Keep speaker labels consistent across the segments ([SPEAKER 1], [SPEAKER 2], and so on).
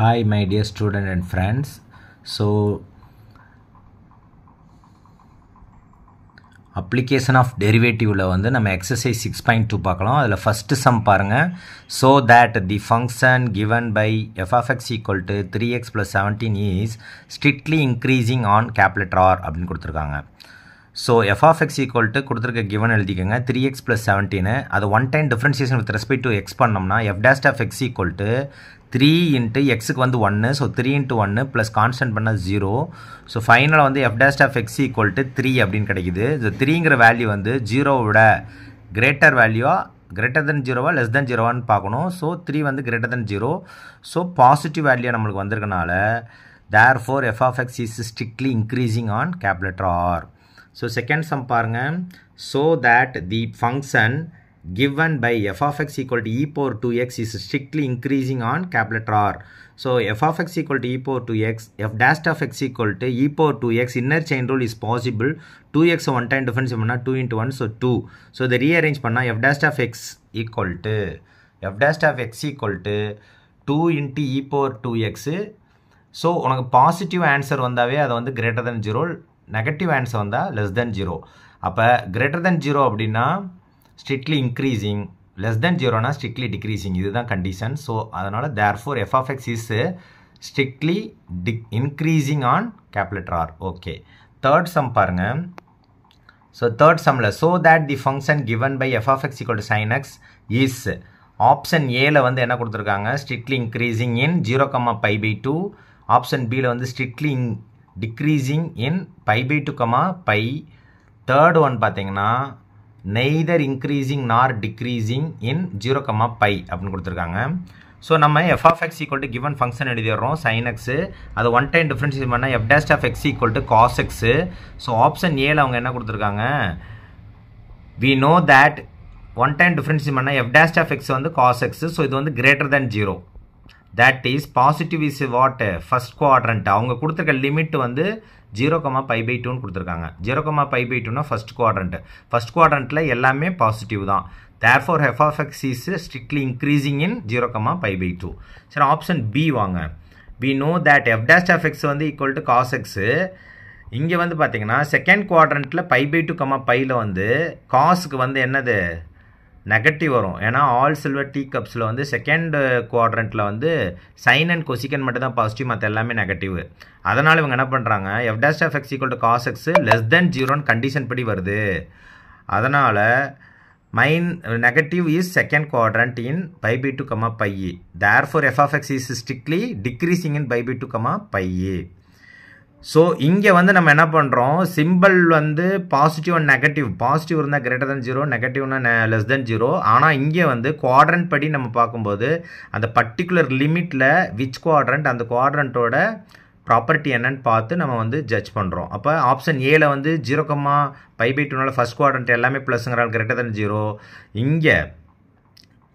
[SPEAKER 1] Hi my dear student and friends so application of டெரிவேட்டிவில் வந்து நம்ம எக்ஸசைஸ் சிக்ஸ் பாயிண்ட் டூ பார்க்கலாம் அதில் ஃபஸ்ட்டு சம் பாருங்கள் so that the function given by f of x equal to three x plus seventeen is strictly increasing on capital R அப்படின்னு கொடுத்துருக்காங்க so f of x equal to கொடுத்துருக்க given எழுதிக்கோங்க த்ரீ எக்ஸ் ப்ளஸ் செவன்டீனு அது one time differentiation with respect to x பண்ணோம்னா f dash of x equal to three into எக்ஸுக்கு வந்து ஒன்று so three into ஒன்று ப்ளஸ் கான்ஸ்டன்ட் பண்ணால் ஜீரோ ஸோ ஃபைனலாக வந்து f dash of x equal to three அப்படின்னு கிடைக்குது ஸோ த்ரீங்கிற வேல்யூ வந்து ஜீரோவோட கிரேட்டர் வேல்யூவா கிரேட்டர் தென் ஜீரோவா லெஸ் தென் ஜீரோவான்னு பார்க்கணும் ஸோ த்ரீ வந்து greater than zero so positive value நம்மளுக்கு வந்திருக்கனால therefore f of x is strictly increasing on capital R so second sum பாருங்கள் so that the function given by f of x equal to e power 2x is strictly increasing on capital R. So f of x equal to e power 2x, f dash of x equal to e power 2x inner chain rule is possible. 2x one time difference 2 into 1 so 2. So the rearrange panna f dash of x equal to f dash of x equal to 2 into e power 2x so உனக்கு positive answer வந்தாவே அதை வந்து greater than zero negative answer வந்தால் less than zero அப்போ greater than zero அப்படின்னா strictly increasing less than ஜீரோனா strictly decreasing இதுதான் condition so அதனால் therefore f of x is strictly dec increasing on capital R okay third sum பாருங்கள் so third சம்மில் so that the function given by f of x equal to sine x is option ஏல வந்து என்ன கொடுத்துருக்காங்க strictly increasing in zero comma pi by two option பியில் வந்து strictly decreasing in pi by two comma pi third one பார்த்தீங்கன்னா neither increasing nor decreasing in zero comma pi அப்படின்னு கொடுத்துருக்காங்க so நம்ம f of x equal to given function எழுதிடுறோம் sine அது one time differentiate பண்ணால் f dash of x equal to cos x so option ஏல அவங்க என்ன கொடுத்துருக்காங்க we know that one time differentiate பண்ணால் எஃப் டேஸ்ட் ஆஃப் எக்ஸ் வந்து cos x so இது வந்து greater than zero that is positive is what first quadrant அவங்க கொடுத்துருக்க லிமிட் வந்து ஜீரோ கமா பை பை டூன்னு கொடுத்துருக்காங்க ஜீரோ கமா பை பை டூனா ஃபஸ்ட் குவாட்ரண்ட் ஃபர்ஸ்ட் குவாட்ரண்ட்டில் எல்லாமே பாசிட்டிவ் தான் therefore f is strictly increasing in zero comma pi by two சரி ஆப்ஷன் பி வாங்க we know that f dash of வந்து equal to cos x இங்கே வந்து பார்த்தீங்கன்னா செகண்ட் குவாட்ரண்ட்டில் பை பை டூ கமா பையில் வந்து காஸுக்கு வந்து என்னது நெகட்டிவ் வரும் ஏன்னா ஆல் சில்வர் டீ கப்ஸில் வந்து செகண்ட் குவாட்ரண்ட்டில் வந்து சைன் அண்ட் கொசிக்கன் மட்டும் தான் பாசிட்டிவ் மற்ற எல்லாமே நெகட்டிவ் அதனால் இவங்க என்ன பண்ணுறாங்க f dash of x equal to cos x less than ஜீரோன்னு கண்டிஷன் படி வருது அதனால் மைன் negative is second quadrant in pi by two comma pi therefore f of x is strictly decreasing in pi by two comma pi so இங்கே வந்து நம்ம என்ன பண்ணுறோம் சிம்பிள் வந்து பாசிட்டிவ் அண்ட் நெகட்டிவ் பாசிட்டிவ் இருந்தால் கிரேட்டர் தென் ஜீரோ நெகட்டிவ்னா less than zero ஆனால் இங்கே வந்து குவாட்ரண்ட் படி நம்ம பார்க்கும்போது அந்த பர்டிகுலர் லிமிட்டில் விச் குவாட்ரண்ட் அந்த குவாட்ரண்ட்டோட ப்ராப்பர்ட்டி என்னன்னு பார்த்து நம்ம வந்து ஜட்ஜ் பண்ணுறோம் அப்போ ஆப்ஷன் ஏல வந்து ஜீரோ கம்மா பை பை டூனால் ஃபஸ்ட் குவாட்ரண்ட் எல்லாமே ப்ளஸ்ங்கிறால் கிரேட்டர் தென் ஜீரோ இங்கே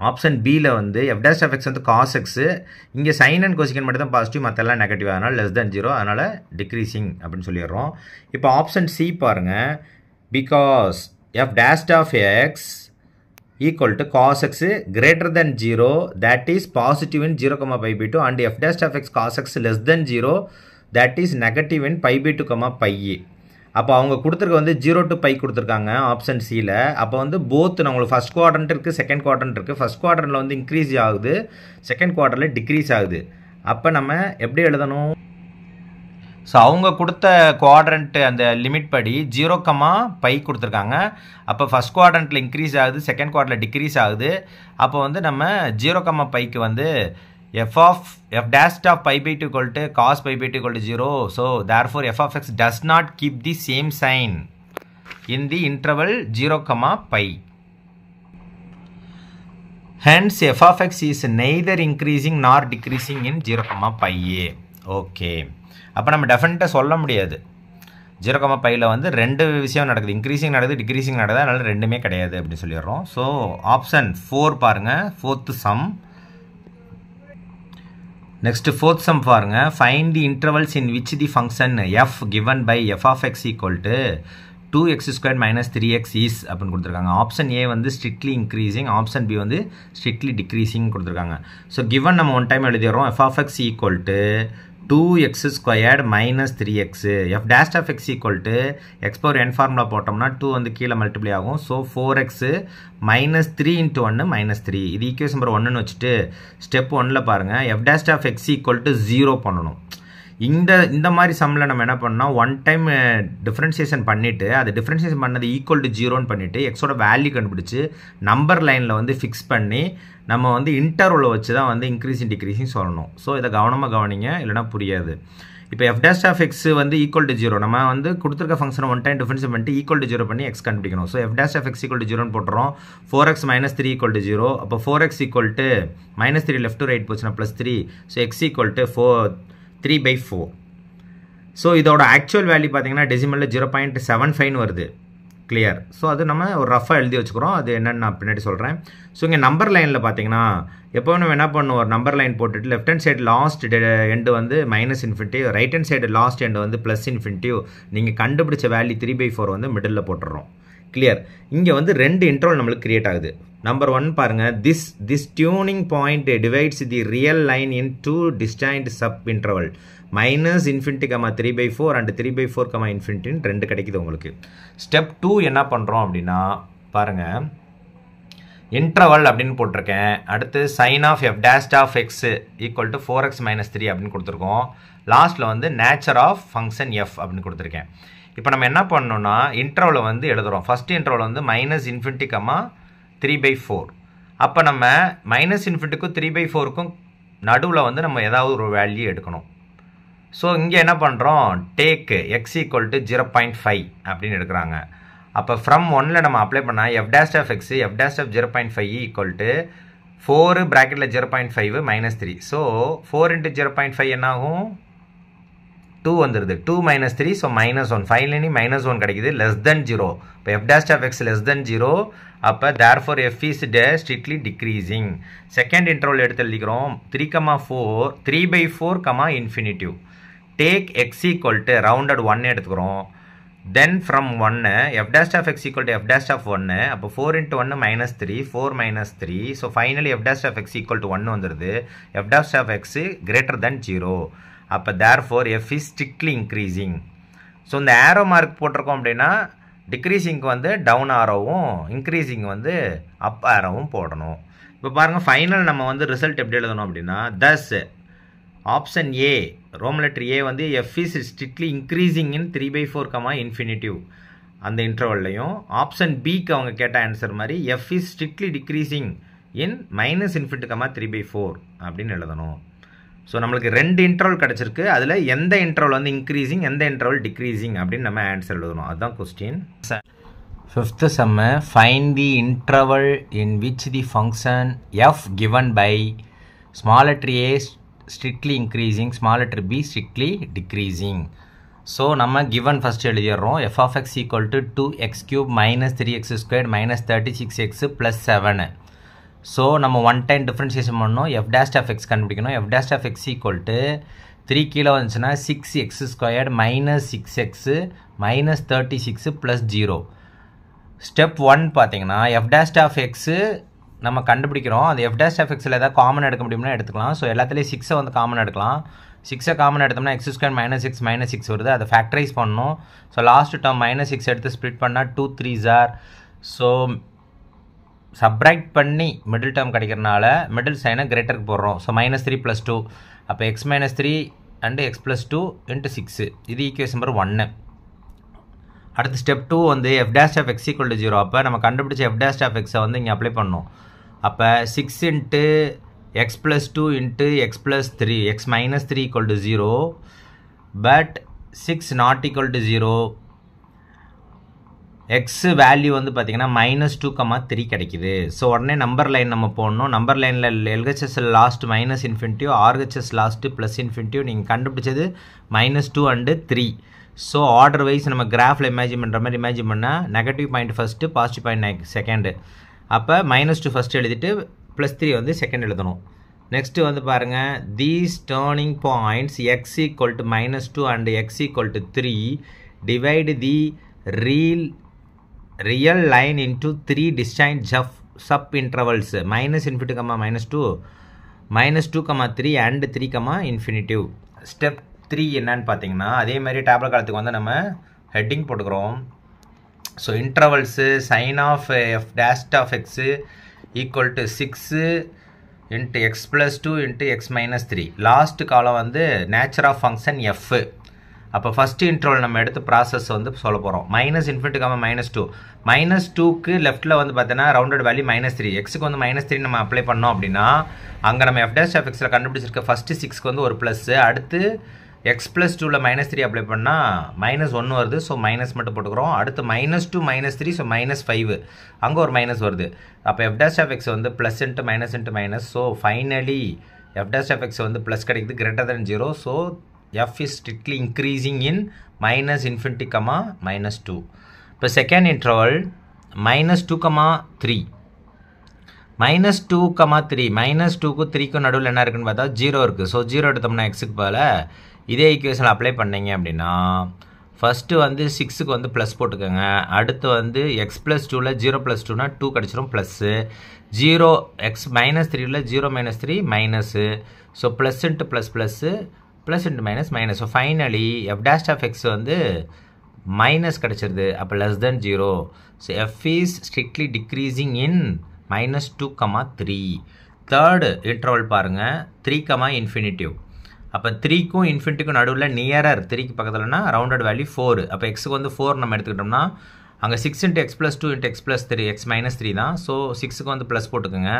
[SPEAKER 1] ஆப்ஷன் பியில் வந்து எஃப்டாஸ் எஃபெக்ட்ஸ் வந்து காஸ் எக்ஸு இங்கே சைன் அண்ட் கொசிக்கன் மட்டும் தான் பாசிட்டிவ் மற்றெல்லாம் நெகட்டிவ் அதனால் லெஸ் தென் ஜீரோ அதனால் டிக்ரீசிங் அப்படின்னு சொல்லிடுறோம் இப்போ ஆப்ஷன் சி பாருங்கள் because f dash of x equal to cos x greater than zero that is positive in zero comma pi by two and f dash of x cos x less than zero that is negative in pi by two comma pi அப்போ அவங்க கொடுத்துருக்க வந்து zero to pi கொடுத்துருக்காங்க option சியில் அப்போ வந்து both நம்மளுக்கு first குவார்டன்ட் இருக்குது செகண்ட் குவார்டன்ட் இருக்குது ஃபஸ்ட் குவார்டரில் வந்து இன்க்ரீஸ் ஆகுது செகண்ட் குவார்டரில் டிக்ரீஸ் ஆகுது அப்போ நம்ம எப்படி எழுதணும் ஸோ அவங்க கொடுத்த குவாட்ரண்ட்டு அந்த லிமிட் படி ஜீரோ பை கொடுத்துருக்காங்க அப்போ ஃபஸ்ட் குவாட்ரண்ட்டில் இன்க்ரீஸ் ஆகுது செகண்ட் குவார்டரில் டிக்ரீஸ் ஆகுது அப்போ வந்து நம்ம ஜீரோ பைக்கு வந்து f of f dash of pi by 2 equal to cos pi by 2 equal to 0. So therefore f of x does not keep the same sign in the interval 0 comma pi. Hence f of x is neither increasing nor decreasing in 0 comma pi a. Okay. அப்பு நம்ம definite சொல்ல முடியாது zero கம்மா பையில் வந்து ரெண்டு விஷயம் நடக்குது increasing நடக்குது டிக்ரீசிங் நடக்குது 2 மே கிடையாது எப்படி சொல்லியரும். So, option 4 பாருங்க, 4th sum. Next fourth sum பாருங்க find the intervals in which the function f given by f of x equal to two x square minus three x is அப்படின்னு கொடுத்துருக்காங்க option A வந்து strictly increasing option B வந்து strictly decreasing கொடுத்துருக்காங்க so given நம்ம one time எழுதிடுறோம் f of x equal to two squared minus minus three x f dash of to x power n formula n formula போட்டோம்னா two வந்து கீழே மல்டிப்பிலியாகும் ஆகும் so four x minus three into ஒன்று minus three இது equation number ஒன்றுன்னு வச்சுட்டு step ஒன்னில் பாருங்கள் f dash of x equal to zero பண்ணணும் இந்த இந்த மாதிரி சம்மில் நம்ம என்ன பண்ணோம் ஒன் டைம் டிஃப்ரென்சியேஷன் பண்ணிவிட்டு அது டிஃப்ரென்சியேஷன் பண்ணது ஈக்குவல் டு ஜீரோன்னு பண்ணிவிட்டு எக்ஸோட வேல்யூ கண்டுபிடிச்சி நம்பர் லைனில் வந்து ஃபிக்ஸ் பண்ணி நம்ம வந்து இன்டர்வில் வச்சு தான் வந்து இன்க்ரீஸிங் டிக்ரீஸிங் சொல்லணும் ஸோ இதை கவனமாக கவனிங்க இல்லைனா புரியாது இப்போ எஃப் டேஷ் ஆஃப் எக்ஸ் வந்து ஈக்குவல் டு ஜீரோ நம்ம வந்து கொடுத்துருக்க ஃபங்க்ஷன் ஒன் டைம் டிஃபரன்ஸ் பண்ணிட்டு ஈக்குவல் டு ஜீரோ பண்ணி எக்ஸ் கண்டுபிடிக்கணும் so f dash of x equal to ஜீரோன்னு போட்டுறோம் four x minus three equal to zero அப்போ four x equal to minus three left to right போச்சுன்னா plus three so x equal to four three by four so இதோட actual value பார்த்தீங்கன்னா டெசிமலில் zero point seven five வருது clear so அது நம்ம ஒரு ரஃபாக எழுதி வச்சுக்கிறோம் அது என்னென்னு நான் பின்னாடி சொல்கிறேன் ஸோ இங்கே நம்பர் லைனில் பார்த்தீங்கன்னா எப்போ நம்ம என்ன பண்ணுவோம் ஒரு நம்பர் லைன் போட்டுட்டு left hand side last end வந்து minus infinitive right hand side last end வந்து ப்ளஸ் இன்ஃபினிட்டிவ் நீங்கள் கண்டுபிடிச்ச வேல்யூ த்ரீ பை ஃபோர் வந்து மிடில் போட்டுடுறோம் கிளியர் இங்கே வந்து ரெண்டு இன்ட்ரோல் நம்மளுக்கு க்ரியேட் ஆகுது நம்பர் ஒன் பாருங்கள் this this turning point divides the real line in two distinct sub interval minus infinity comma three by four and three by four comma இன்ஃபினிட்டின்னு ரெண்டு கிடைக்குது உங்களுக்கு ஸ்டெப் டூ என்ன பண்ணுறோம் அப்படின்னா பாருங்கள் இன்ட்ரவல் அப்படின்னு போட்டிருக்கேன் அடுத்து sign of f dash of x equal to four x minus three அப்படின்னு கொடுத்துருக்கோம் லாஸ்ட்டில் வந்து நேச்சர் ஆஃப் ஃபங்க்ஷன் எஃப் அப்படின்னு கொடுத்துருக்கேன் இப்போ நம்ம என்ன பண்ணோம்னா இன்ட்ரவலை வந்து எழுதுகிறோம் ஃபஸ்ட் இன்ட்ரவல் வந்து minus infinity comma three by four அப்போ நம்ம மைனஸ் இன்ஃபினிட்டுக்கும் த்ரீ பை ஃபோருக்கும் நடுவில் வந்து நம்ம ஏதாவது ஒரு வேல்யூ எடுக்கணும் ஸோ இங்கே என்ன பண்ணுறோம் take x equal to zero point five அப்படின்னு எடுக்கிறாங்க அப்போ ஃப்ரம் ஒன்னில் நம்ம அப்ளை பண்ணால் f dash of x f dash of zero point five equal to four ப்ராக்கெட்டில் zero point five minus three so four into zero point five என்னாகும் two வந்துருது two minus three so minus one finally minus one கிடைக்குது less than zero இப்போ f dash of x less than zero அப்போ தேர் therefore f is டே strictly decreasing second interval எடுத்து எழுதிக்கிறோம் three comma four three by four comma infinitive take x rounded ஒன்னு எடுத்துக்கிறோம் then from ஒன்று f dash of x equal to f dash of ஒன்று அப்போ four into 1 minus three four minus three so finally f dash of x equal to 1 வந்துடுது f dash of x greater than zero அப்போ therefore f is strictly increasing so இந்த arrow mark போட்டிருக்கோம் அப்படின்னா டிக்ரீஸிங்க்கு வந்து down ஆரோவும் increasing வந்து அப் ஆரோவும் போடணும் இப்போ பாருங்கள் ஃபைனல் நம்ம வந்து ரிசல்ட் எப்படி எழுதணும் அப்படின்னா தஸ் ஆப்ஷன் ஏ ரோம் லெட்டர் ஏ வந்து f is strictly increasing in three by four comma infinitive அந்த இன்டர்வல்லையும் ஆப்ஷன் பிக்கு அவங்க கேட்ட ஆன்சர் மாதிரி f is strictly decreasing in minus infinity comma three by four அப்படின்னு எழுதணும் ஸோ நம்மளுக்கு ரெண்டு இன்டர்வல் கிடச்சிருக்கு அதில் எந்த இன்டர்வல் வந்து இன்க்ரீஸிங் எந்த இன்டர்வல் டிக்ரீஸிங் அப்படின்னு நம்ம ஆன்சர் எழுதணும் அதுதான் கொஸ்டின் ஃபிஃப்த்து செம்ம find the interval in which the function f given by small letter a strictly increasing small letter b strictly decreasing so நம்ம கிவன் ஃபஸ்ட் எழுதிடுறோம் f of x equal to two x cube minus three x square minus thirty six x plus seven so நம்ம one time differentiation பண்ணணும் f dash of x கண்டுபிடிக்கணும் f dash of x equal to three கீழே வந்துச்சுன்னா six x squared minus six x minus thirty six plus zero step one பார்த்தீங்கன்னா f dash of x நம்ம கண்டுபிடிக்கிறோம் அது F dash of எக்ஸில் ஏதாவது common எடுக்க முடியும்னா எடுத்துக்கலாம் ஸோ எல்லாத்துலேயும் சிக்ஸை வந்து காமன் எடுக்கலாம் சிக்ஸை காமன் எடுத்தோம்னா x square minus six minus six வருது அதை ஃபேக்டரைஸ் பண்ணணும் so last term minus six எடுத்து ஸ்ப்ளிட் பண்ணால் டூ த்ரீ ஜார் ஸோ சப்ராக்ட் பண்ணி மிடில் டேர்ம் கிடைக்கிறனால மிடில் சைனை கிரேட்டருக்கு போடுறோம் so minus three plus two அப்போ x minus three and x plus two into six இது ஈக்குவேஷன் நம்பர் ஒன்று அடுத்து ஸ்டெப் டூ வந்து f dash of x equal to zero அப்போ நம்ம கண்டுபிடிச்ச எஃப் டேஷ் ஆஃப் எக்ஸை வந்து இங்கே அப்ளை பண்ணோம் அப்போ six into x plus two into x plus three x minus three equal to zero but six not equal to zero x value வந்து பார்த்திங்கன்னா மைனஸ் டூ கமா த்ரீ கிடைக்குது so உடனே number line நம்ம போடணும் number லைனில் LHS last minus infinity RHS last plus infinity நீங்கள் கண்டுபிடிச்சது minus two and three so order wise நம்ம கிராஃபில் imagine பண்ணுற மாதிரி பண்ணா பண்ணால் negative point first point point அப்ப அப்போ minus two first plus plus three வந்து செகண்ட் எழுதணும் நெக்ஸ்ட்டு வந்து பாருங்க these turning points x equal to minus two and x equal to three divide the real real line into three distinct sub intervals minus infinity comma minus 2 minus 2 comma 3 and 3 comma infinitive step three என்னன்னு பார்த்தீங்கன்னா அதே மாதிரி tablet காலத்துக்கு வந்து நம்ம heading போட்டுக்கிறோம் so intervals sign of f dash of x equal to six into x plus two into x minus three last காலம் வந்து நேச்சர் ஆஃப் ஃபங்க்ஷன் எஃப்பு அப்போ ஃபஸ்ட் இன்ட்ரோல் நம்ம எடுத்து ப்ராசஸ் வந்து சொல்ல போகிறோம் minus infinite minus two minus டூக்கு லெஃப்ட்டில் வந்து பார்த்தீங்கன்னா ரவுண்டட் வேல்யூ மைனஸ் த்ரீ எக்ஸுக்கு வந்து மைனஸ் த்ரீ நம்ம அப்ளை பண்ணோம் அப்படின்னா அங்கே நம்ம எஃப் டேஷ் எஃப் எக்ஸில் கண்டுபிடிச்சிருக்க ஃபஸ்ட்டு சிக்ஸ்க்கு வந்து ஒரு ப்ளஸ்ஸு அடுத்து எக்ஸ் ப்ளஸ் டூவில் மைனஸ் த்ரீ அப்ளை பண்ணால் மைனஸ் ஒன்று வருது ஸோ மைனஸ் மட்டும் போட்டுக்கிறோம் அடுத்து minus two minus three so minus five அங்கே ஒரு மைனஸ் வருது அப்போ எஃப் டேஷ் ஆஃப் எக்ஸ் வந்து plus into minus into minus so finally f dash of x வந்து ப்ளஸ் கிடைக்குது greater than zero so f is strictly increasing in minus infinity comma minus 2. So second interval minus 2 comma 3. Minus two comma three minus டூக்கும் த்ரீக்கும் நடுவில் என்ன இருக்குன்னு பார்த்தா zero இருக்குது so zero எடுத்தோம்னா எக்ஸுக்கு போல் இதே ஈக்குவேஷன் அப்ளை பண்ணிங்க அப்படின்னா ஃபஸ்ட்டு வந்து சிக்ஸுக்கு வந்து ப்ளஸ் போட்டுக்கோங்க அடுத்து வந்து எக்ஸ் ப்ளஸ் டூவில் ஜீரோ ப்ளஸ் டூனா டூ கிடச்சிரும் ப்ளஸ்ஸு ஜீரோ எக்ஸ் மைனஸ் த்ரீயில் zero minus three minus so ப்ளஸ்ன்ட்டு plus plus plus into minus minus so finally f dash of x வந்து மைனஸ் கிடச்சிருது அப்போ less than zero so f is strictly decreasing in minus two comma three third interval பாருங்கள் three comma infinitive அப்போ த்ரீக்கும் இன்ஃபினிட்டிக்கும் நடுவில் nearer த்ரீக்கு பக்கத்தில்னா rounded value four அப்போ எக்ஸுக்கு வந்து ஃபோர் நம்ம எடுத்துக்கிட்டோம்னா அங்கே six into x plus two into x plus three x minus three தான் ஸோ சிக்ஸுக்கு வந்து ப்ளஸ் போட்டுக்கோங்க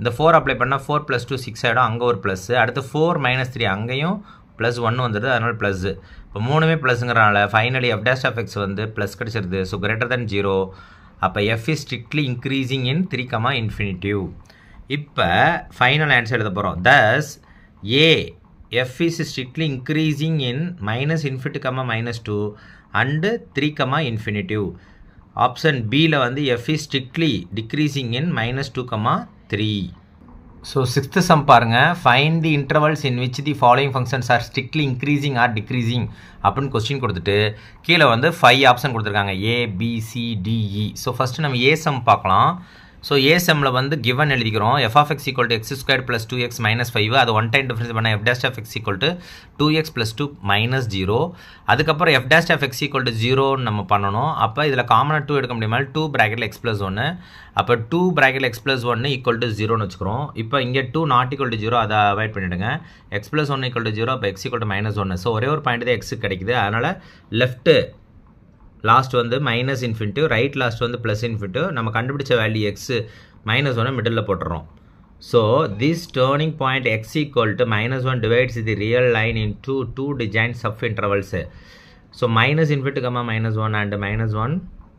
[SPEAKER 1] இந்த ஃபோர் அப்ளை பண்ணால் ஃபோர் ப்ளஸ் டூ சிக்ஸ் ஆகிடும் அங்கே ஒரு ப்ளஸ்ஸு அடுத்து ஃபோர் மைனஸ் த்ரீ அங்கேயும் ப்ளஸ் ஒன்று வந்துடுது அதனால் ப்ளஸ்ஸு இப்போ மூணுமே ப்ளஸ்ங்கிறனால finally f dash of x வந்து ப்ளஸ் கிடச்சிருது ஸோ கிரேட்டர் தேன் ஜீரோ அப்போ f is strictly increasing in three comma infinitive இப்போ ஃபைனல் ஆன்சர் எழுத போகிறோம் thus a f is strictly increasing in minus infinity comma minus two and three comma infinity option பியில் வந்து f is strictly decreasing in minus two comma three so sixth sum பாருங்கள் find the intervals in which the following functions are strictly increasing or decreasing அப்படின்னு question கொடுத்துட்டு கீழே வந்து five option கொடுத்துருக்காங்க A B C D E so first e. நம்ம ஏ some பார்க்கலாம் so ஏசெம்மில் வந்து given எழுதிக்கிறோம் f of x equal to x square plus two x minus five அது ஒன் டைம் டிஃபரன்ஸ் பண்ண f dash of x equal to two x plus two minus zero அதுக்கப்புறம் f dash of x equal to ஜீரோன்னு நம்ம பண்ணணும் அப்போ இதில் காமனாக two எடுக்க முடியுமா டூ ப்ராக்கெட்டில் எக்ஸ் ப்ளஸ் ஒன்று அப்போ டூ ப்ராக்கெட்டில் எக்ஸ் ப்ளஸ் ஒன்று ஈக்குவல் டு ஜீரோன்னு வச்சுக்கிறோம் இப்போ இங்கே two not equal to zero அதை அவாய்ட் பண்ணிவிடுங்க x plus one equal to zero அப்போ எக்ஸ் ஈக்குவல் டு மைனஸ் ஒன்று ஸோ ஒரே ஒரு பாயிண்ட் தான் எக்ஸுக்கு கிடைக்குது அதனால் லெஃப்ட்டு லாஸ்ட் வந்து மைனஸ் இன்ஃபினிட்டு ரைட் லாஸ்ட் வந்து ப்ளஸ் இன்ஃபினிட்டு நம்ம கண்டுபிடிச்ச வேல்யூ எக்ஸு மைனஸ் ஒன்று மிடில் போட்டுறோம் so this turning point x equal to minus one divides the real line in into two disjoint subintervals so minus infinity comma minus one and minus one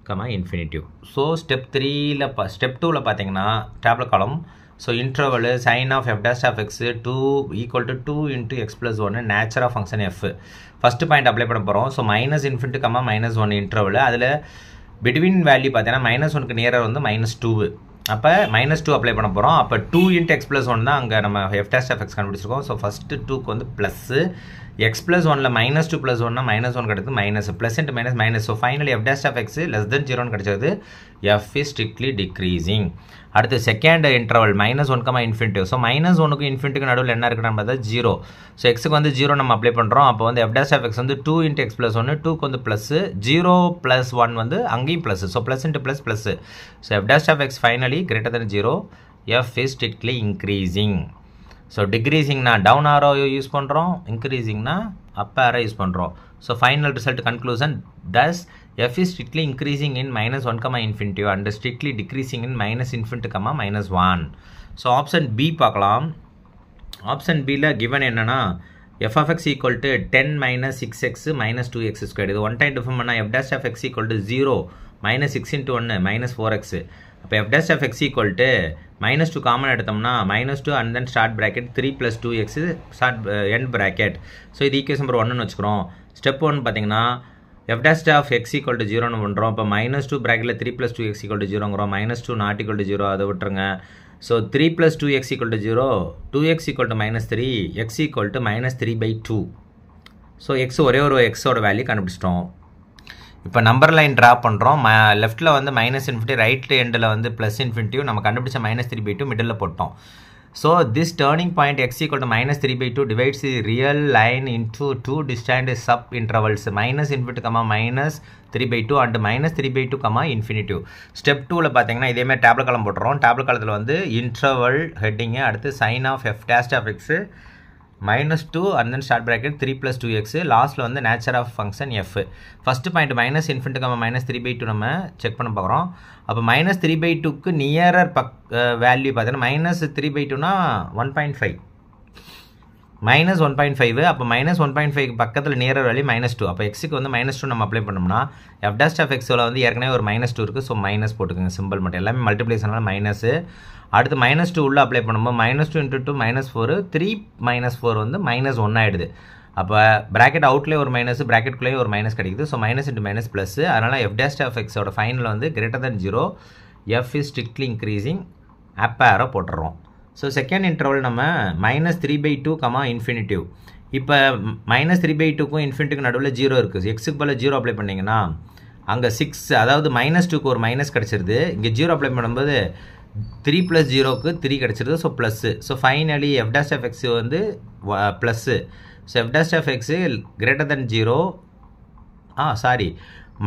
[SPEAKER 1] comma infinity so step த்ரீயில் ப step டூவில் பார்த்தீங்கன்னா table column so interval sign of f dash of x two equal to two into x plus ஒன்று natural function f first point apply பண்ண போகிறோம் so minus infinity comma minus one interval அதில் between value பார்த்தீங்கன்னா minus ஒனுக்கு நேராக வந்து minus two அப்போ minus two apply பண்ண போகிறோம் அப்போ two into x plus one தான் அங்கே நம்ம எஃப் டேஷ் எஃப் எக்ஸ் கண்டுபிடிச்சிருக்கோம் ஸோ ஃபஸ்ட்டு டூக்கு வந்து ப்ளஸ்ஸு எக்ஸ் ப்ளஸ் ஒனில் மைனஸ் டூ ப்ளஸ் ஒன்னா மைனஸ் ஒன் கடுத்து minus plus into minus minus so finally f dash of x less than 0 கிடைச்சது எஃப் is strictly decreasing அடுத்து second interval minus one comma infinity so minus infinity இன்ஃபினிட்டுக்கு நடுவில் என்ன இருக்குன்னு பார்த்தா ஜீரோ ஸோ எக்ஸுக்கு வந்து ஜீரோ நம்ம அப்ளை பண்ணுறோம் அப்போ வந்து f dash of x வந்து டூ into x plus 1 2 வந்து ப்ளஸ்ஸு ஜீரோ ப்ளஸ் ஒன் வந்து அங்கேயும் plus so plus into plus plus so f dash of x finally greater than zero f is strictly increasing so டிக்ரீஸிங்னா down ஆரோயோ use பண்ணுறோம் இன்க்ரீஸிங்னா up arrow use பண்ணுறோம் so final result conclusion thus f is strictly increasing in minus one comma infinitive and strictly decreasing in minus infinity comma minus one so option B பார்க்கலாம் option பியில் given என்னென்னா f of x equal to ten minus six x minus two x square இது one time differ பண்ணால் f dash of x equal to zero minus six into ஒன்று minus four x அப்போ f dash f x equal to minus two common எடுத்தோம்னா minus two and then start bracket three plus two x start end bracket so இது equation number ஒன்று வச்சுக்கிறோம் step one பார்த்தீங்கன்னா f dash of x equal to ஜீரோன்னு பண்ணுறோம் இப்போ minus two ப்ராக்கெட்டில் three plus two x equal to ஜீரோங்கிறோம் minus two not equal to zero அதை விட்டுருங்க so three plus two x equal to zero two x equal to minus three x equal to minus three by two so x ஒரே ஒரு எக்ஸோட value கண்டுபிடிச்சிட்டோம் இப்போ number line draw பண்ணுறோம் ம லெஃப்ட்டில் வந்து மைனஸ் இன்ஃபினிட்டி ரைட் எண்டில் வந்து ப்ளஸ் இன்ஃபினிட்டியும் நம்ம கண்டுபிடிச்ச minus three by two middle போட்டோம் so this turning point x equal to minus three by two divides the real line into two distinct subintervals minus infinity comma minus three by two and minus three by two comma infinity step டூவில் பார்த்தீங்கன்னா இதேமாதிரி table column போட்டுறோம் table காலத்தில் வந்து interval heading அடுத்து sign of f dash of x minus two and then start bracket three plus two x லாஸ்ட்டில் வந்து nature of function f first point minus infinity comma minus three by two நம்ம check பண்ண பார்க்குறோம் அப்போ minus three by டூக்கு nearer பக் value பார்த்தீங்கன்னா minus three by டூனா one point five minus one point five அப்போ மைனஸ் ஒன் பாயிண்ட் ஃபைவ் பக்கத்தில் நேர வழி மைனஸ் டூ அப்போ எக்ஸுக்கு வந்து மைனஸ் டூ நம்ம அப்ளை பண்ணோம்னா எஃப் டஸ்ட் ஆஃப் எக்ஸில் வந்து ஏற்கனவே ஒரு மைனஸ் டூ இருக்குது ஸோ மைனஸ் போட்டுக்கோங்க சிம்பிள் மட்டும் எல்லாமே மல்டிப்ளிகேஷனால மைனஸ் அடுத்து மைனஸ் டூ உள்ளே அப்ளை பண்ணும்போது minus two into two minus four three minus four வந்து மைனஸ் ஒன் ஆகிடுது அப்போ ப்ராக்கெட் அவுட்லேயே ஒரு மைனஸ் ப்ராக்கெட்குள்ளேயே ஒரு மைனஸ் கிடைக்குது so minus into minus plus அதனால் எஃப் டஸ்ட் ஆஃப் எக்ஸோட ஃபைனல் வந்து greater than zero f is strictly increasing up arrow போட்டுடுறோம் ஸோ செகண்ட் interval நம்ம minus three by two comma infinitive இப்போ மைனஸ் த்ரீ பை டூக்கும் infinitive நடுவில் zero இருக்குது எக்ஸுக்கு பதில் ஜீரோ அப்ளை பண்ணிங்கன்னா அங்கே சிக்ஸ் அதாவது மைனஸ் டூக்கு ஒரு மைனஸ் கிடச்சிருது இங்கே ஜீரோ அப்ளை பண்ணும்போது த்ரீ ப்ளஸ் ஜீரோக்கு three so so plus so finally dash of x வந்து plus so f dash of x greater than zero ah sorry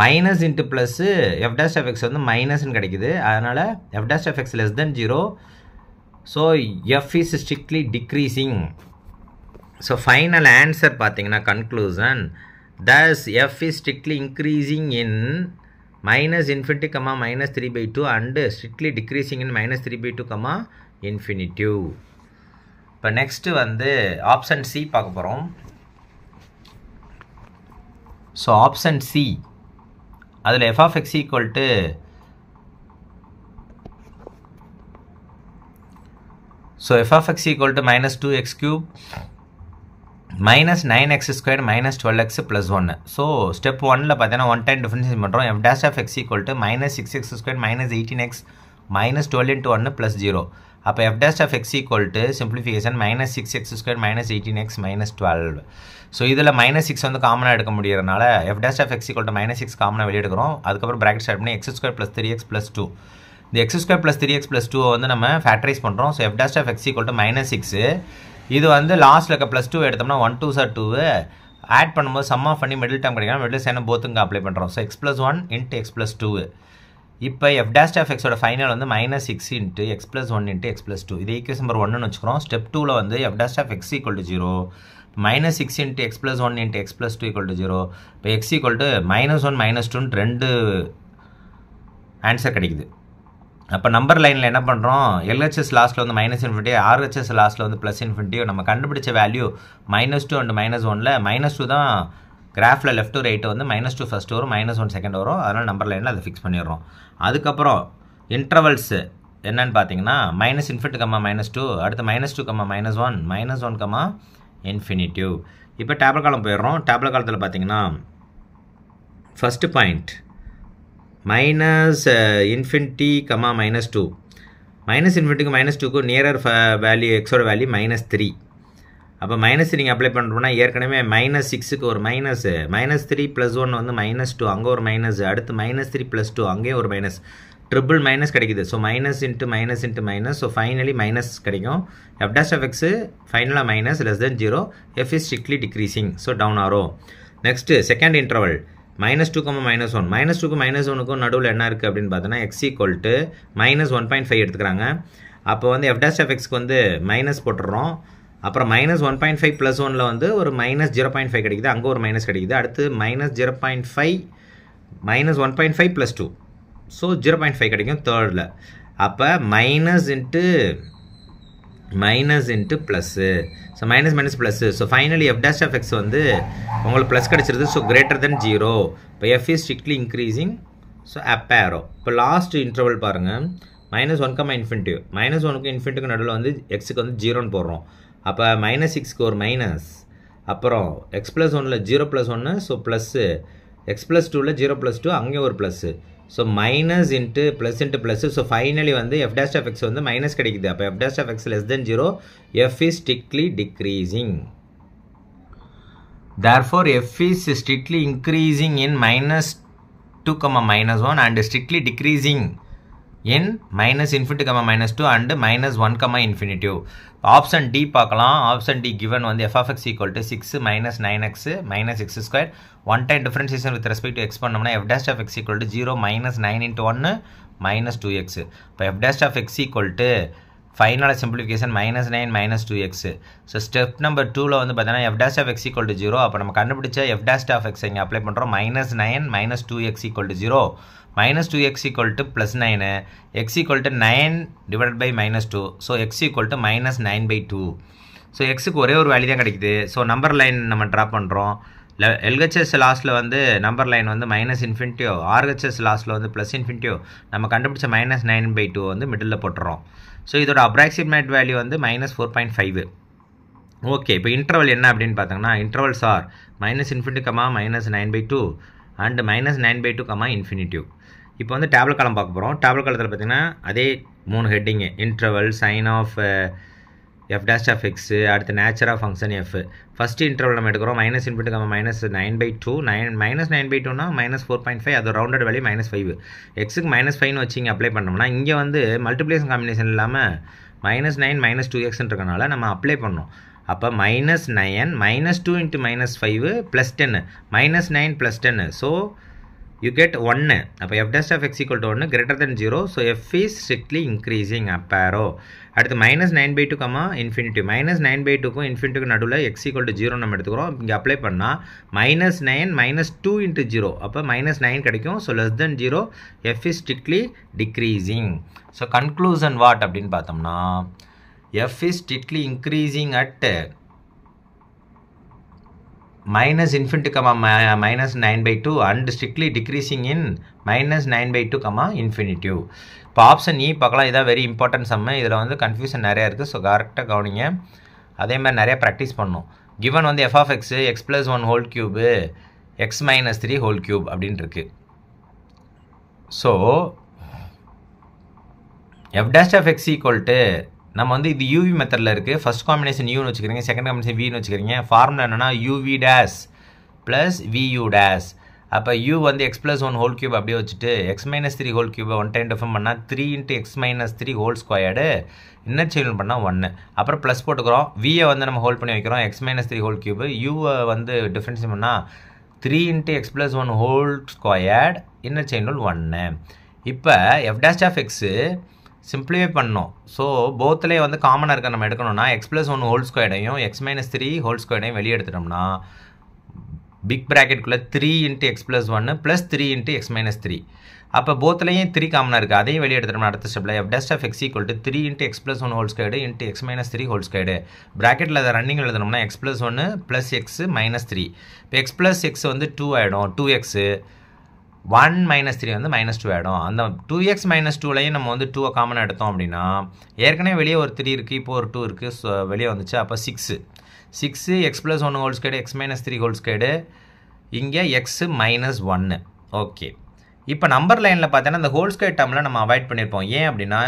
[SPEAKER 1] minus plus f f dash of x வந்து மைனஸ்னு கிடைக்குது அதனால் f dash of x less than zero so f is strictly decreasing so final answer பார்த்தீங்கன்னா conclusion thus f is strictly increasing in minus infinity comma minus three by two and strictly decreasing in minus three by two comma infinity இப்போ next வந்து option C பார்க்க போகிறோம் so option C அதில் f of x equal to So f of x equal to minus 2x cube minus nine x square minus twelve x plus ஒன்று so step ஒனில் பார்த்தீங்கன்னா one time difference பண்ணுறோம் f dash of x equal to minus six x square minus eighteen x minus twelve into ஒன்று plus zero அப்போ f dash of x equal to simplification minus six x square minus eighteen x minus twelve so இதில் minus six வந்து காமனாக எடுக்க முடியறதுனால f dash of x equal to minus six காமனாக வெளியெடுக்கிறோம் அதுக்கப்புறம் ப்ராக்கெட் ஸ்டார்ட் பண்ணி x square plus three x plus two இந்த x square plus three x plus two வந்து நம்ம ஃபேக்டரைஸ் பண்ணுறோம் so f dash of x equal to minus six இது வந்து லாஸ்ட்டில் இருக்க ப்ளஸ் டூ எடுத்தோம்னா one two sir two add பண்ணும்போது சம் ஆஃப் பண்ணி மிடில் டேம் கிடைக்கணும் மிடில் சேர்ந்து போத்துங்க அப்ளை பண்ணுறோம் so x plus one into x plus two இப்போ எஃப் டேஷ் ஆஃப் எக்ஸோட ஃபைனல் வந்து minus six into x plus one into x plus two இது ஈக்குவேஷன் நம்பர் ஒன்றுன்னு வச்சுக்கிறோம் ஸ்டெப் டூவில் வந்து f dash of x equal to zero minus six into x plus one into x plus two equal to zero இப்போ x equal to minus one minus டூன்னு ரெண்டு answer கிடைக்குது அப்போ நம்பர் லைனில் என்ன பண்ணுறோம் எல்ஹெச்எஸ் லாஸ்ட்டில் வந்து மைனஸ் இன்ஃபினிட்டி ஆர்ஹெச்எஸ் லாஸ்ட்டில் வந்து ப்ளஸ் இன்ஃபினிட்டியோ நம்ம கண்டுபிடிச்ச value minus two and minus ஒனில் மைனஸ் டூ தான் கிராஃபில் லெஃப்ட் டு ரைட்டு வந்து மைனஸ் டூ ஃபஸ்ட் வரும் மைனஸ் ஒன் செகண்ட் வரும் அதனால் நம்பர் லைனில் அதை ஃபிக்ஸ் பண்ணிடுறோம் அதுக்கப்புறம் இன்டர்வல்ஸு என்னன்னு பார்த்தீங்கன்னா minus infinity comma minus two அடுத்து minus two comma minus one minus one comma infinity இப்போ டேபிள் காலம் போயிடுறோம் டேபிள் காலத்தில் பார்த்தீங்கன்னா first point minus infinity comma minus two minus இன்ஃபினிட்டிக்கு மைனஸ் டூக்கு நியரர் ஃப வேல்யூ எக்ஸோட வேல்யூ மைனஸ் த்ரீ அப்போ மைனஸ் நீங்கள் அப்ளை பண்ணுறோம்னா ஏற்கனவே மைனஸ் சிக்ஸுக்கு ஒரு minus minus three plus one வந்து மைனஸ் டூ அங்கே ஒரு மைனஸ் அடுத்து மைனஸ் த்ரீ ப்ளஸ் டூ அங்கேயும் ஒரு மைனஸ் ட்ரிபிள் மைனஸ் கிடைக்குது so minus into minus into minus so finally minus கிடைக்கும் எஃப் டேஷ் எஃப் எக்ஸு ஃபைனலாக minus less than zero f is strictly decreasing so down arrow next second interval minus two comma minus one minus டூக்கு minus ஒனுக்கும் நடுவில் என்ன இருக்குது அப்படின்னு பார்த்தோன்னா x equal to minus one point five எடுத்துக்கிறாங்க அப்போ வந்து எஃப்டாஸ் எஃப் எக்ஸ்க்கு வந்து மைனஸ் போட்டுடுறோம் அப்புறம் minus one point five plus ஒனில் வந்து ஒரு மைனஸ் ஜீரோ பாயிண்ட் ஃபைவ் கிடைக்குது அங்கே ஒரு மைனஸ் கிடைக்குது அடுத்து minus zero point five minus one point five plus two so zero point five கிடைக்கும் தேர்டில் அப்போ minus into minus into plus so minus minus plus so finally f dash of x வந்து உங்களுக்கு ப்ளஸ் கிடச்சிருது so greater than zero இப்போ f is strictly increasing so up arrow இப்போ last interval பாருங்கள் minus one comma infinitive minus ஒனுக்கு இன்ஃபினிட்டுக்கு நடுவில் வந்து எக்ஸுக்கு வந்து ஜீரோன்னு போடுறோம் அப்போ மைனஸ் சிக்ஸ்க்கு ஒரு மைனஸ் அப்புறம் எக்ஸ் ப்ளஸ் ஒனில் ஜீரோ ப்ளஸ் ஒன்று ஸோ ப்ளஸ்ஸு எக்ஸ் ப்ளஸ் டூவில் ஜீரோ ப்ளஸ் டூ அங்கேயும் ஒரு plus so minus into plus into plus so finally வந்து எஃப் டேஸ்ட் ஆஃப் எக்ஸ் வந்து மைனஸ் கிடைக்குது அப்போ f dash of x less than zero f is strictly decreasing therefore f is strictly increasing in minus two comma minus one and strictly decreasing in minus infinity comma minus two and minus one comma infinitive option D பார்க்கலாம் option D given வந்து f of x equal to six minus nine x minus x square one time differentiation with respect to x பண்ணோம்னா f dash of x equal to zero minus nine into ஒன்று minus two x இப்போ f dash of x equal to ஃபைனலாக simplification minus nine minus two x so step number டூவில் வந்து பார்த்தீங்கன்னா f of x equal to zero அப்போ நம்ம கண்டுபிடிச்ச f dash of x இங்கே அப்ளை பண்ணுறோம் minus nine minus two x equal to zero minus two x equal to plus nine x equal to nine divide by minus two so x equal to minus nine by two so எக்ஸுக்கு ஒரே ஒரு value தான் கிடைக்குது so number line நம்ம draw பண்ணுறோம் LHS லாஸ்ட்டில் வந்து number line வந்து மைனஸ் இன்ஃபினிட்டியோ ஆர்ஹெச்எஸ் லாஸ்ட்டில் வந்து ப்ளஸ் இன்ஃபினிட்டியோ நம்ம கண்டுபிடிச்ச மைனஸ் நைன் பை டூ வந்து மிடில் போட்டுறோம் ஸோ இதோட அப்ராக்சிமேட் வேல்யூ வந்து minus four point five okay இப்போ இன்டர்வல் என்ன அப்படின்னு பார்த்தோம்னா intervals are minus infinity comma minus nine by two and minus nine by two comma infinitive இப்போ வந்து டேபிள் காலம் பார்க்க போகிறோம் டேபிள் காலத்தில் பார்த்திங்கன்னா அதே மூணு heading interval sign of f dash of x அடுத்து nature function f first interval நம்ம எடுக்கிறோம் மைனஸ் இன்புட்டு நம்ம minus nine by two nine minus nine by டூனா மைனஸ் ஃபோர் பாயிண்ட் ஃபைவ் அது ரவுண்டட் வேல்யூ மைனஸ் ஃபைவ் எக்ஸுக்கு minus ஃபைவ்னு வச்சு இங்கே அப்ளை பண்ணோம்னா இங்கே வந்து மல்டிப்ளேஷன் காம்பினேஷன் இல்லாமல் மைனஸ் நைன் மைனஸ் டூ எக்ஸ்ன்னு இருக்கனால நம்ம அப்ளை பண்ணோம் அப்போ minus nine minus two into minus five plus டென்னு மைனஸ் நைன் ப்ளஸ் டென்னு ஸோ யூ கெட் ஒன்று அப்போ f dash of x equal to ஒன்று greater than zero so f is strictly increasing up arrow அடுத்து minus nine by two comma infinity minus nine by டூக்கும் இன்ஃபினிட்டிக்கு நடுவில் x equal to zero நம்ம எடுத்துக்கிறோம் இங்கே அப்ளை பண்ணால் minus nine minus two into zero அப்போ மைனஸ் நைன் கிடைக்கும் so less than zero f is strictly decreasing so conclusion what அப்படின்னு பார்த்தோம்னா f is strictly increasing at minus infinity comma mi minus 9 by 2 and strictly decreasing in minus 9 by 2 comma infinitive இப்போ option E e பார்க்கலாம் இதான் very important செம்ம இதில் வந்து confusion நிறையா இருக்குது ஸோ கரெக்டாக கவனிங்க அதே மாதிரி நிறைய ப்ராக்டிஸ் பண்ணும் கிவன் வந்து f of x x plus one whole cube x minus three whole cube அப்படின்ட்டு so f dash of x equal to நம்ம வந்து இது யூவி மெத்தடில் இருக்குது ஃபஸ்ட் காம்பினேஷன் யூன்னு வச்சுக்கிறீங்க செகண்ட் காம்பினேஷன் வின்னு வச்சுக்கிறீங்க ஃபார்முலா என்னென்னா uv dash plus vu dash அப்போ யூ வந்து x plus one whole cube அப்படியே வச்சுட்டு எக்ஸ் மைனஸ் த்ரீ ஹோல் கியூபை ஒன் டைம் டிஃபன் பண்ணால் three into x minus three whole squared inner child பண்ணால் ஒன்று அப்புறம் ப்ளஸ் போட்டுக்கிறோம் வியை வந்து நம்ம ஹோல்ட் பண்ணி வைக்கிறோம் x minus three whole cube யூவை வந்து டிஃபரன்ஸ் பண்ணால் three into x plus one whole squared inner child ஒன்று இப்போ f dash of x simplify பண்ணோம் ஸோ போத்துலேயே வந்து காமனாக இருக்க நம்ம எடுக்கணும்னா எக்ஸ் ப்ளஸ் ஒன் ஹோல் ஸ்கொயர்டையும் எக்ஸ் மைனஸ் த்ரீ ஹோல் ஸ்கொயர்டையும் வெளியே எடுத்துட்டோம்னா பிக் ப்ராக்கெட்டுக்குள்ளே த்ரீ இன்ட்டு எக்ஸ் ப்ளஸ் ஒன்று plus three into x minus three அப்போ போத்துலேயும் த்ரீ காமனாக இருக்குது அதையும் வெளியே எடுத்துட்டோம்னா அடுத்த ஸ்டெப்பில் f dash of x equal to three into x plus one whole squared into x minus three whole squared ப்ராக்கெட்டில் அதை ரன்னிங் எழுதணும்னா எக்ஸ் ப்ளஸ் ஒன்று ப்ளஸ் எக்ஸ் மைனஸ் த்ரீ இப்போ எக்ஸ் ப்ளஸ் எக்ஸ் வந்து டூ ஆகிடும் two x one minus three வந்து minus two ஆகிடும் அந்த டூ எக்ஸ் மைனஸ் டூலையும் நம்ம வந்து டூவை காமன் எடுத்தோம் அப்படின்னா ஏற்கனவே வெளியே ஒரு த்ரீ இருக்குது இப்போ ஒரு டூ இருக்குது ஸோ வெளியே வந்துச்சு அப்போ six six x plus one whole squared x minus three whole squared இங்கே எக்ஸு மைனஸ் ஒன்னு ஓகே இப்போ நம்பர் லைனில் பார்த்தோன்னா அந்த ஹோல் ஸ்கேட் டேர்மில் நம்ம அவாய்ட் பண்ணியிருப்போம் ஏன் அப்படின்னா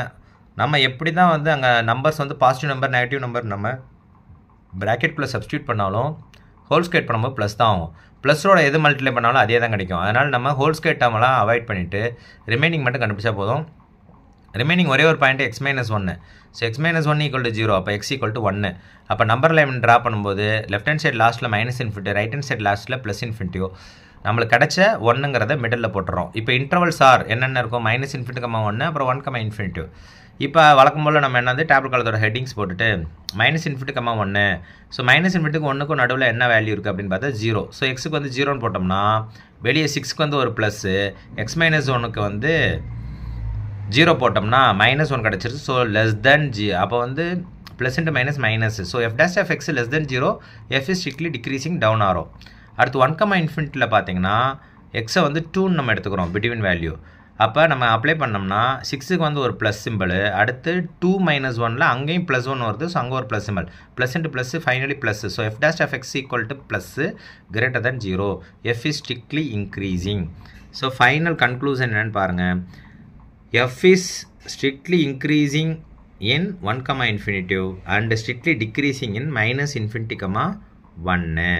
[SPEAKER 1] நம்ம எப்படி தான் வந்து அங்கே நம்பர்ஸ் வந்து பாசிட்டிவ் நம்பர் நெகட்டிவ் நம்பர் நம்ம ப்ராக்கெட் குள்ளே சப்ஸ்டியூட் பண்ணாலும் ஹோல் ஸ்கேட் பண்ணும்போது ப்ளஸ் தான் ஆகும் ப்ளஸ்ஸோட எது மல்டிப்ளை பண்ணாலும் அதே தான் கிடைக்கும் அதனால் நம்ம ஹோல் ஸ்கேட் டேர்மெல்லாம் அவாய்ட் பண்ணிவிட்டு ரிமைனிங் மட்டும் கண்டுபிடிச்சா போதும் ரிமைனிங் ஒரே ஒரு பாயிண்ட் எக்ஸ் மைனஸ் ஒன்று so x minus one equal to zero அப்போ எக்ஸ் ஈக்குவல் டு ஒன்று அப்போ நம்பர் லைன் ட்ரா பண்ணும்போது லெஃப்ட் ஹேண்ட் சைட் லாஸ்ட்டில் minus infinity right hand side லாஸ்ட்டில் ப்ளஸ் இன்ஃபினிட்டியோ நம்மளுக்கு கிடைச்ச ஒன்றுங்கிறத மிடில் போட்டுறோம் இப்போ இன்டர்வல்ஸ் ஆர் என்னென்ன இருக்கும் மைனஸ் இன்ஃபினிட்டி கம்மா ஒன்று அப்புறம் ஒன் கம்மா இன்ஃபினிட்டியோ இப்போ வழக்கம் போல் நம்ம என்னது டேபிள் காலத்தோட ஹெட்டிங்ஸ் போட்டுட்டு மைனஸ் இன்ஃபிட்டு கம்மா ஒன்று ஸோ மைனஸ் இன்ஃபிட்டுக்கு ஒன்றுக்கும் நடுவில் என்ன வேல்யூ இருக்குது அப்படின்னு பார்த்தா ஜீரோ ஸோ எக்ஸுக்கு வந்து ஜீரோன்னு போட்டோம்னா வெளியே சிக்ஸ்க்கு வந்து ஒரு ப்ளஸ்ஸு எக்ஸ் மைனஸ் ஒன்றுக்கு வந்து ஜீரோ போட்டோம்னா மைனஸ் ஒன் கிடச்சிருச்சு ஸோ லெஸ் தென் ஜி அப்போ வந்து plus into minus minus so f dash f x less than zero f is strictly decreasing down ஆகும் அடுத்து ஒன் கம்மா இன்ஃபினிட்டியில் பார்த்தீங்கன்னா எக்ஸை வந்து டூன்னு நம்ம எடுத்துக்கிறோம் பிட்வீன் வேல்யூ அப்போ நம்ம அப்ளை பண்ணோம்னா சிக்ஸுக்கு வந்து ஒரு ப்ளஸ் சிம்பிள் அடுத்து டூ மைனஸ் ஒனில் அங்கேயும் ப்ளஸ் ஒன் வருது ஸோ அங்கே ஒரு plus simple plus into plus finally plus so f dash f x equal to plus greater than zero f is strictly increasing so final conclusion என்னென்னு பாருங்கள் f is strictly increasing in one comma infinitive and strictly decreasing in minus infinity comma ஒன்று